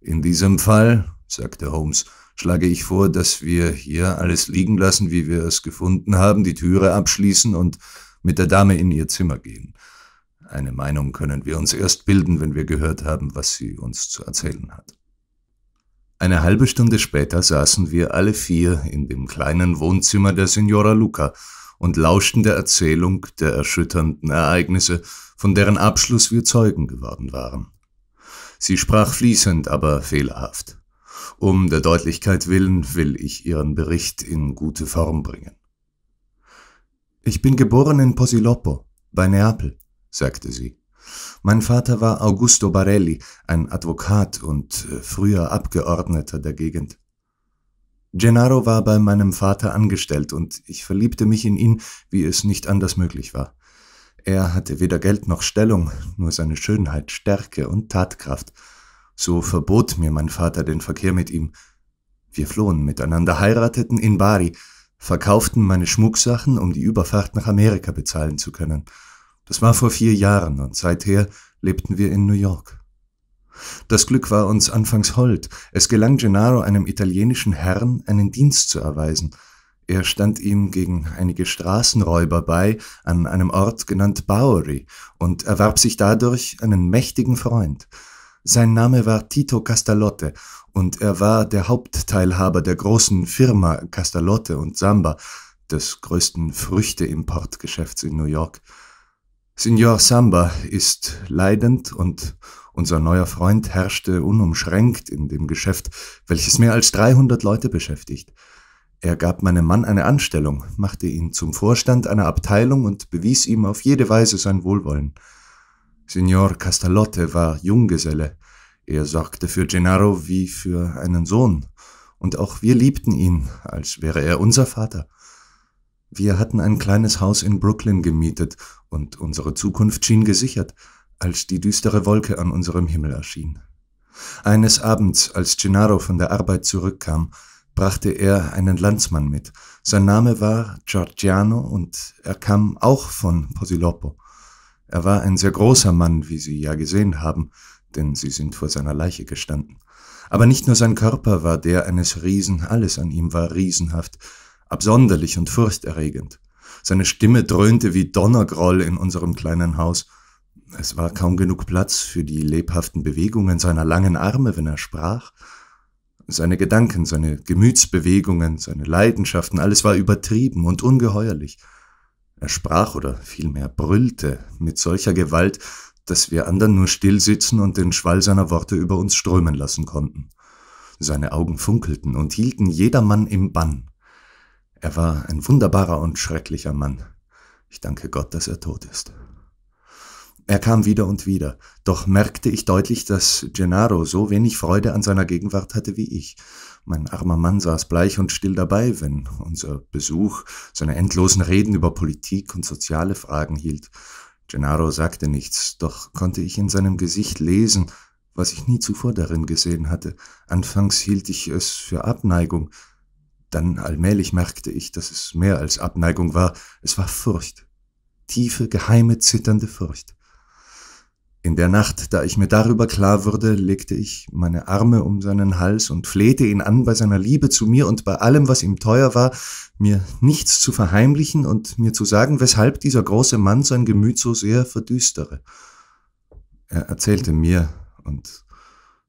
In diesem Fall, sagte Holmes, schlage ich vor, dass wir hier alles liegen lassen, wie wir es gefunden haben, die Türe abschließen und mit der Dame in ihr Zimmer gehen. Eine Meinung können wir uns erst bilden, wenn wir gehört haben, was sie uns zu erzählen hat. Eine halbe Stunde später saßen wir alle vier in dem kleinen Wohnzimmer der Signora Luca und lauschten der Erzählung der erschütternden Ereignisse, von deren Abschluss wir Zeugen geworden waren. Sie sprach fließend, aber fehlerhaft. Um der Deutlichkeit willen will ich ihren Bericht in gute Form bringen. Ich bin geboren in Posiloppo, bei Neapel, sagte sie. Mein Vater war Augusto Barelli, ein Advokat und äh, früher Abgeordneter der Gegend. Gennaro war bei meinem Vater angestellt und ich verliebte mich in ihn, wie es nicht anders möglich war. Er hatte weder Geld noch Stellung, nur seine Schönheit, Stärke und Tatkraft. So verbot mir mein Vater den Verkehr mit ihm. Wir flohen miteinander, heirateten in Bari, verkauften meine Schmucksachen, um die Überfahrt nach Amerika bezahlen zu können. Das war vor vier Jahren und seither lebten wir in New York. Das Glück war uns anfangs hold. Es gelang Gennaro, einem italienischen Herrn einen Dienst zu erweisen. Er stand ihm gegen einige Straßenräuber bei, an einem Ort genannt Bauri, und erwarb sich dadurch einen mächtigen Freund. Sein Name war Tito Castalotte, und er war der Hauptteilhaber der großen Firma Castalotte und Samba, des größten Früchteimportgeschäfts in New York. Signor Samba ist leidend und unser neuer Freund herrschte unumschränkt in dem Geschäft, welches mehr als 300 Leute beschäftigt. Er gab meinem Mann eine Anstellung, machte ihn zum Vorstand einer Abteilung und bewies ihm auf jede Weise sein Wohlwollen. Signor Castellotte war Junggeselle. Er sorgte für Gennaro wie für einen Sohn. Und auch wir liebten ihn, als wäre er unser Vater. Wir hatten ein kleines Haus in Brooklyn gemietet und unsere Zukunft schien gesichert als die düstere Wolke an unserem Himmel erschien. Eines Abends, als Gennaro von der Arbeit zurückkam, brachte er einen Landsmann mit. Sein Name war Giorgiano und er kam auch von Posilopo. Er war ein sehr großer Mann, wie Sie ja gesehen haben, denn Sie sind vor seiner Leiche gestanden. Aber nicht nur sein Körper war der eines Riesen, alles an ihm war riesenhaft, absonderlich und furchterregend. Seine Stimme dröhnte wie Donnergroll in unserem kleinen Haus, es war kaum genug Platz für die lebhaften Bewegungen seiner langen Arme, wenn er sprach. Seine Gedanken, seine Gemütsbewegungen, seine Leidenschaften, alles war übertrieben und ungeheuerlich. Er sprach oder vielmehr brüllte mit solcher Gewalt, dass wir anderen nur still sitzen und den Schwall seiner Worte über uns strömen lassen konnten. Seine Augen funkelten und hielten jedermann im Bann. Er war ein wunderbarer und schrecklicher Mann. Ich danke Gott, dass er tot ist. Er kam wieder und wieder, doch merkte ich deutlich, dass Gennaro so wenig Freude an seiner Gegenwart hatte wie ich. Mein armer Mann saß bleich und still dabei, wenn unser Besuch seine endlosen Reden über Politik und soziale Fragen hielt. Gennaro sagte nichts, doch konnte ich in seinem Gesicht lesen, was ich nie zuvor darin gesehen hatte. Anfangs hielt ich es für Abneigung, dann allmählich merkte ich, dass es mehr als Abneigung war, es war Furcht, tiefe, geheime, zitternde Furcht. In der Nacht, da ich mir darüber klar würde, legte ich meine Arme um seinen Hals und flehte ihn an, bei seiner Liebe zu mir und bei allem, was ihm teuer war, mir nichts zu verheimlichen und mir zu sagen, weshalb dieser große Mann sein Gemüt so sehr verdüstere. Er erzählte mir, und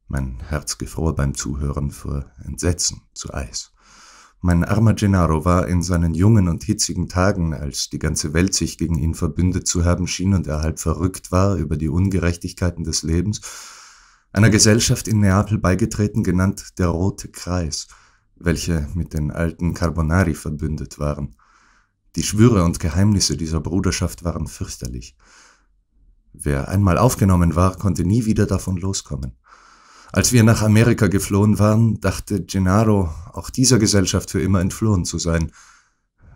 mein Herz gefror beim Zuhören vor Entsetzen zu Eis mein armer Gennaro war in seinen jungen und hitzigen Tagen, als die ganze Welt sich gegen ihn verbündet zu haben schien und er halb verrückt war über die Ungerechtigkeiten des Lebens, einer Gesellschaft in Neapel beigetreten, genannt der Rote Kreis, welche mit den alten Carbonari verbündet waren. Die Schwüre und Geheimnisse dieser Bruderschaft waren fürchterlich. Wer einmal aufgenommen war, konnte nie wieder davon loskommen. Als wir nach Amerika geflohen waren, dachte Gennaro, auch dieser Gesellschaft für immer entflohen zu sein.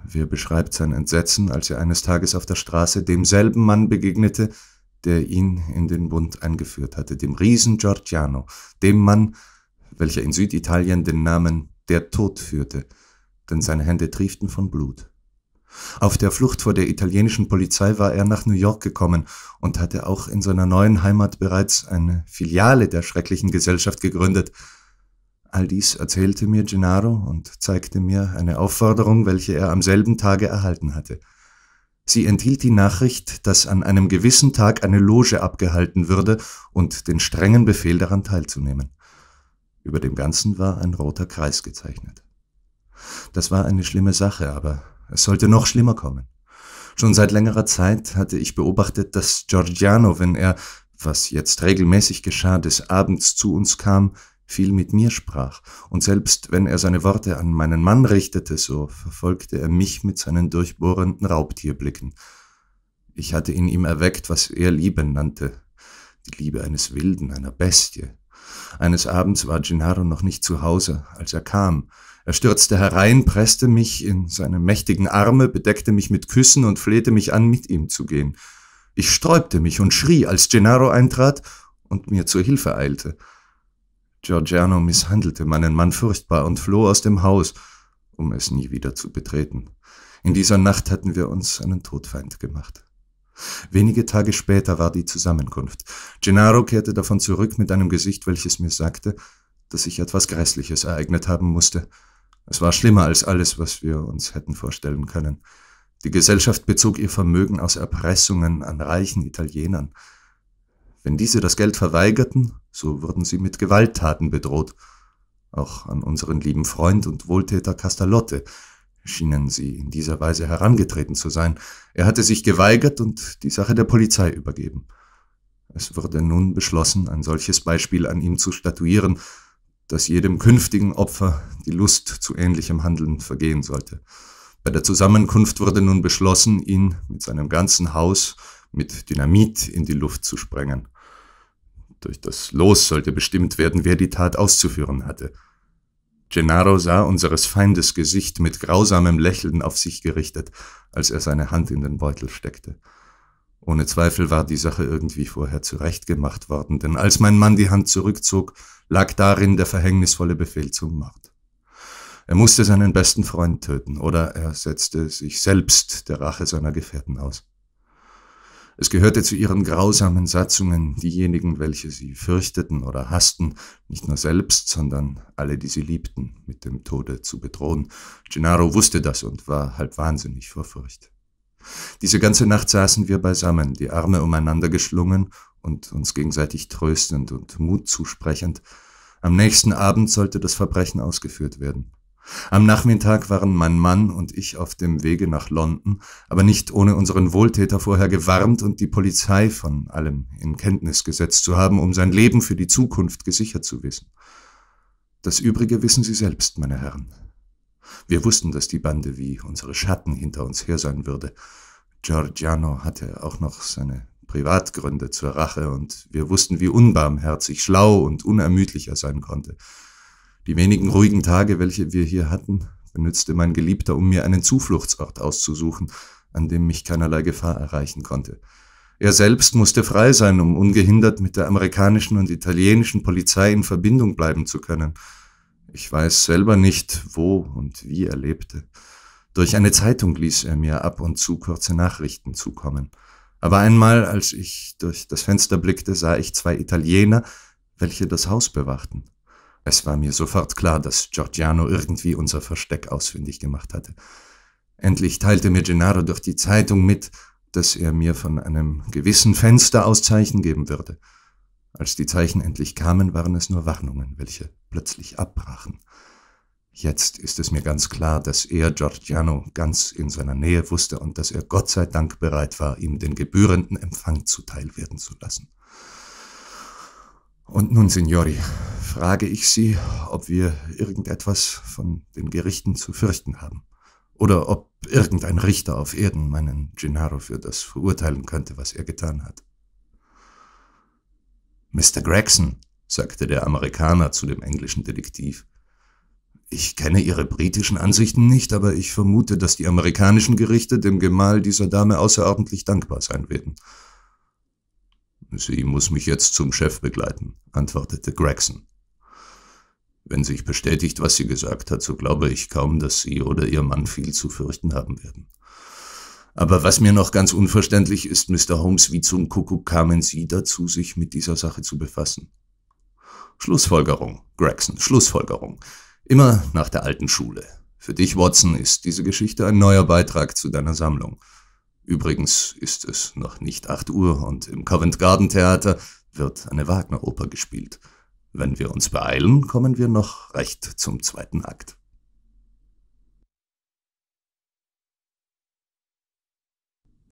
Wer beschreibt sein Entsetzen, als er eines Tages auf der Straße demselben Mann begegnete, der ihn in den Bund eingeführt hatte, dem Riesen Giorgiano, dem Mann, welcher in Süditalien den Namen der Tod führte, denn seine Hände trieften von Blut. Auf der Flucht vor der italienischen Polizei war er nach New York gekommen und hatte auch in seiner neuen Heimat bereits eine Filiale der schrecklichen Gesellschaft gegründet. All dies erzählte mir Gennaro und zeigte mir eine Aufforderung, welche er am selben Tage erhalten hatte. Sie enthielt die Nachricht, dass an einem gewissen Tag eine Loge abgehalten würde und den strengen Befehl daran teilzunehmen. Über dem Ganzen war ein roter Kreis gezeichnet. Das war eine schlimme Sache, aber es sollte noch schlimmer kommen. Schon seit längerer Zeit hatte ich beobachtet, dass Giorgiano, wenn er, was jetzt regelmäßig geschah, des Abends zu uns kam, viel mit mir sprach, und selbst wenn er seine Worte an meinen Mann richtete, so verfolgte er mich mit seinen durchbohrenden Raubtierblicken. Ich hatte in ihm erweckt, was er Liebe nannte, die Liebe eines Wilden, einer Bestie. Eines Abends war Gennaro noch nicht zu Hause, als er kam, er stürzte herein, presste mich in seine mächtigen Arme, bedeckte mich mit Küssen und flehte mich an, mit ihm zu gehen. Ich sträubte mich und schrie, als Gennaro eintrat und mir zur Hilfe eilte. Giorgiano misshandelte meinen Mann furchtbar und floh aus dem Haus, um es nie wieder zu betreten. In dieser Nacht hatten wir uns einen Todfeind gemacht. Wenige Tage später war die Zusammenkunft. Gennaro kehrte davon zurück mit einem Gesicht, welches mir sagte, dass sich etwas Grässliches ereignet haben musste. Es war schlimmer als alles, was wir uns hätten vorstellen können. Die Gesellschaft bezog ihr Vermögen aus Erpressungen an reichen Italienern. Wenn diese das Geld verweigerten, so wurden sie mit Gewalttaten bedroht. Auch an unseren lieben Freund und Wohltäter Castalotte schienen sie in dieser Weise herangetreten zu sein. Er hatte sich geweigert und die Sache der Polizei übergeben. Es wurde nun beschlossen, ein solches Beispiel an ihm zu statuieren dass jedem künftigen Opfer die Lust zu ähnlichem Handeln vergehen sollte. Bei der Zusammenkunft wurde nun beschlossen, ihn mit seinem ganzen Haus mit Dynamit in die Luft zu sprengen. Durch das Los sollte bestimmt werden, wer die Tat auszuführen hatte. Gennaro sah unseres Feindes Gesicht mit grausamem Lächeln auf sich gerichtet, als er seine Hand in den Beutel steckte. Ohne Zweifel war die Sache irgendwie vorher zurechtgemacht worden, denn als mein Mann die Hand zurückzog, lag darin der verhängnisvolle Befehl zum Mord. Er musste seinen besten Freund töten oder er setzte sich selbst der Rache seiner Gefährten aus. Es gehörte zu ihren grausamen Satzungen, diejenigen, welche sie fürchteten oder hassten, nicht nur selbst, sondern alle, die sie liebten, mit dem Tode zu bedrohen. Gennaro wusste das und war halb wahnsinnig vor Furcht. Diese ganze Nacht saßen wir beisammen, die Arme umeinander geschlungen und uns gegenseitig tröstend und Mut zusprechend. Am nächsten Abend sollte das Verbrechen ausgeführt werden. Am Nachmittag waren mein Mann und ich auf dem Wege nach London, aber nicht ohne unseren Wohltäter vorher gewarnt und die Polizei von allem in Kenntnis gesetzt zu haben, um sein Leben für die Zukunft gesichert zu wissen. Das Übrige wissen Sie selbst, meine Herren. Wir wussten, dass die Bande wie unsere Schatten hinter uns her sein würde. Giorgiano hatte auch noch seine Privatgründe zur Rache, und wir wussten, wie unbarmherzig, schlau und unermüdlich er sein konnte. Die wenigen ruhigen Tage, welche wir hier hatten, benützte mein Geliebter, um mir einen Zufluchtsort auszusuchen, an dem mich keinerlei Gefahr erreichen konnte. Er selbst musste frei sein, um ungehindert mit der amerikanischen und italienischen Polizei in Verbindung bleiben zu können. Ich weiß selber nicht, wo und wie er lebte. Durch eine Zeitung ließ er mir ab und zu kurze Nachrichten zukommen. Aber einmal, als ich durch das Fenster blickte, sah ich zwei Italiener, welche das Haus bewachten. Es war mir sofort klar, dass Giorgiano irgendwie unser Versteck ausfindig gemacht hatte. Endlich teilte mir Gennaro durch die Zeitung mit, dass er mir von einem gewissen Fenster aus Zeichen geben würde. Als die Zeichen endlich kamen, waren es nur Warnungen, welche plötzlich abbrachen. Jetzt ist es mir ganz klar, dass er Giorgiano ganz in seiner Nähe wusste und dass er Gott sei Dank bereit war, ihm den gebührenden Empfang zuteil werden zu lassen. Und nun, Signori, frage ich Sie, ob wir irgendetwas von den Gerichten zu fürchten haben. Oder ob irgendein Richter auf Erden meinen Gennaro für das verurteilen könnte, was er getan hat. Mr. Gregson, sagte der Amerikaner zu dem englischen Detektiv, ich kenne Ihre britischen Ansichten nicht, aber ich vermute, dass die amerikanischen Gerichte dem Gemahl dieser Dame außerordentlich dankbar sein werden. Sie muss mich jetzt zum Chef begleiten, antwortete Gregson. Wenn sich bestätigt, was sie gesagt hat, so glaube ich kaum, dass sie oder ihr Mann viel zu fürchten haben werden. Aber was mir noch ganz unverständlich ist, Mr. Holmes, wie zum Kuckuck kamen Sie dazu, sich mit dieser Sache zu befassen? Schlussfolgerung, Gregson, Schlussfolgerung. Immer nach der alten Schule. Für dich, Watson, ist diese Geschichte ein neuer Beitrag zu deiner Sammlung. Übrigens ist es noch nicht 8 Uhr und im Covent Garden Theater wird eine Wagner-Oper gespielt. Wenn wir uns beeilen, kommen wir noch recht zum zweiten Akt.